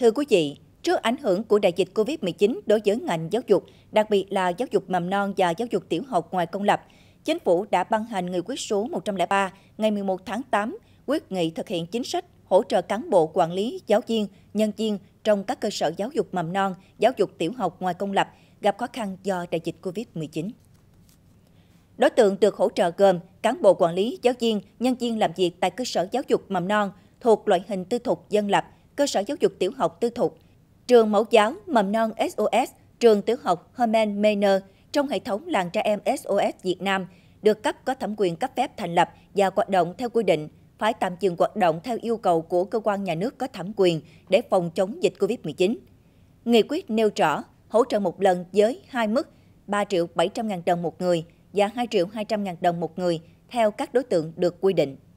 Thưa quý vị, trước ảnh hưởng của đại dịch COVID-19 đối với ngành giáo dục, đặc biệt là giáo dục mầm non và giáo dục tiểu học ngoài công lập, Chính phủ đã ban hành nghị quyết số 103 ngày 11 tháng 8 quyết nghị thực hiện chính sách hỗ trợ cán bộ quản lý, giáo viên, nhân viên trong các cơ sở giáo dục mầm non, giáo dục tiểu học ngoài công lập gặp khó khăn do đại dịch COVID-19. Đối tượng được hỗ trợ gồm cán bộ quản lý, giáo viên, nhân viên làm việc tại cơ sở giáo dục mầm non thuộc loại hình tư thục dân lập, cơ sở giáo dục tiểu học tư thục, trường mẫu giáo mầm non SOS, trường tiểu học Herman Manor trong hệ thống làng trẻ em SOS Việt Nam được cấp có thẩm quyền cấp phép thành lập và hoạt động theo quy định, phải tạm dừng hoạt động theo yêu cầu của cơ quan nhà nước có thẩm quyền để phòng chống dịch COVID-19. Nghị quyết nêu rõ hỗ trợ một lần với hai mức 3 triệu 700 ngàn đồng một người và 2 triệu 200 ngàn đồng một người theo các đối tượng được quy định.